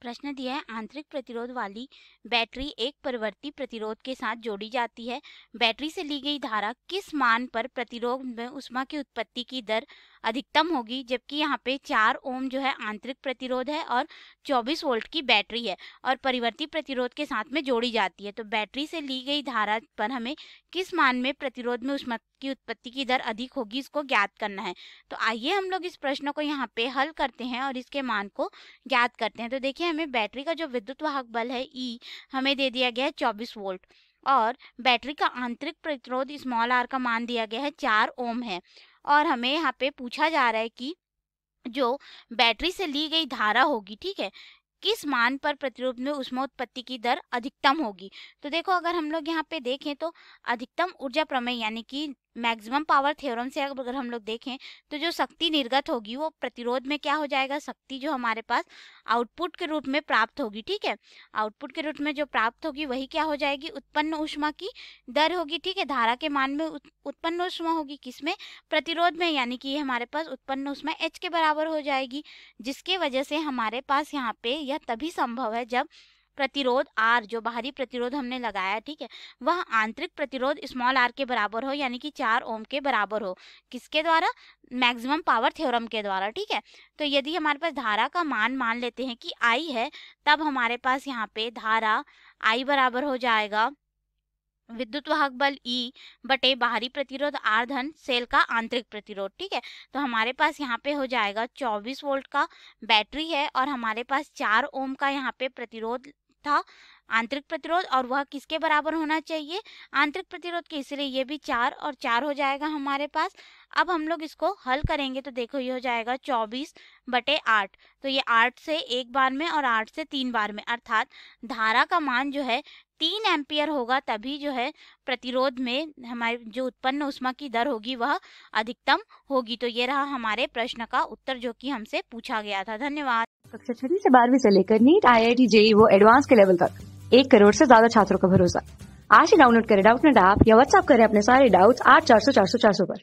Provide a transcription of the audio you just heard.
प्रश्न दिया है आंतरिक प्रतिरोध वाली बैटरी एक परिवर्ती प्रतिरोध के साथ जोड़ी जाती है बैटरी से ली गई धारा किस मान पर प्रतिरोध में उष्मा की उत्पत्ति की दर अधिकतम होगी जबकि यहाँ पे चार ओम जो है आंतरिक प्रतिरोध है और 24 वोल्ट की बैटरी है और परिवर्ती प्रतिरोध के साथ में जोड़ी जाती है तो बैटरी से ली गई धारा पर हमें किस मान में प्रतिरोध में उष्मा की उत्पत्ति की दर अधिक होगी इसको ज्ञात करना है तो आइए हम लोग इस प्रश्न को यहाँ पे हल करते हैं और इसके मान को ज्ञात करते हैं तो देखिए देखिए हमें बैटरी का जो विद्युत वाहक बल है ई e, हमें दे दिया गया है चौबीस वोल्ट और बैटरी का आंतरिक प्रतिरोध स्मॉल आर का मान दिया गया है चार ओम है और हमें यहाँ पे पूछा जा रहा है कि जो बैटरी से ली गई धारा होगी ठीक है किस मान पर प्रतिरूप में उत्पत्ति की दर अधिकतम होगी तो देखो अगर हम लोग यहाँ पे देखें तो अधिकतम ऊर्जा प्रमेय यानी कि मैक्सिमम पावर थ्योरम से अगर हम लोग देखें तो जो शक्ति निर्गत होगी वो प्रतिरोध में क्या हो जाएगा शक्ति जो हमारे पास आउटपुट के रूप में प्राप्त होगी ठीक है आउटपुट के रूप में जो प्राप्त होगी वही क्या हो जाएगी उत्पन्न ऊष्मा की दर होगी ठीक है धारा के मान में उत्पन्न ऊष्मा होगी किसमें प्रतिरोध में यानी कि हमारे पास उत्पन्न ऊष्मा एच के बराबर हो जाएगी जिसके वजह से हमारे पास यहाँ पे यह तभी संभव है जब प्रतिरोध आर जो बाहरी प्रतिरोध हमने लगाया ठीक है वह आंतरिक प्रतिरोध स्मॉल आर के बराबर हो यानी कि चार ओम के बराबर हो किसके द्वारा मैक्सिमम पावर थ्योरम के द्वारा ठीक है तो यदि हमारे पास धारा का मान मान लेते हैं कि आई है तब हमारे पास यहाँ पे धारा आई बराबर हो जाएगा विद्युत वाहक बल ई e बटे बाहरी प्रतिरोध आर धन सेल का आंतरिक प्रतिरोध ठीक है तो हमारे पास यहाँ पे हो जाएगा 24 वोल्ट का बैटरी है और हमारे पास चार ओम का यहाँ पे प्रतिरोध था आंतरिक प्रतिरोध और वह किसके बराबर होना चाहिए आंतरिक प्रतिरोध के इसलिए ये भी चार और चार हो जाएगा हमारे पास अब हम लोग इसको हल करेंगे तो देखो ये हो जाएगा चौबीस बटे आठ तो ये आठ से एक बार में और आठ से तीन बार में अर्थात धारा का मान जो है तीन एम्पियर होगा तभी जो है प्रतिरोध में हमारे जो उत्पन्न उष्मा की दर होगी वह अधिकतम होगी तो ये रहा हमारे प्रश्न का उत्तर जो कि हमसे पूछा गया था धन्यवाद कक्षा छठी से बारहवीं से लेकर NEET I I T JEE वो एडवांस के लेवल तक एक करोड़ से ज्यादा छात्रों का भरोसा आज ही डाउनलोड करें डाउट नेट ऐप या व्हाट्सअप करें अपने सारे डाउट्स आठ चार सौ चार सौ चार सौ पर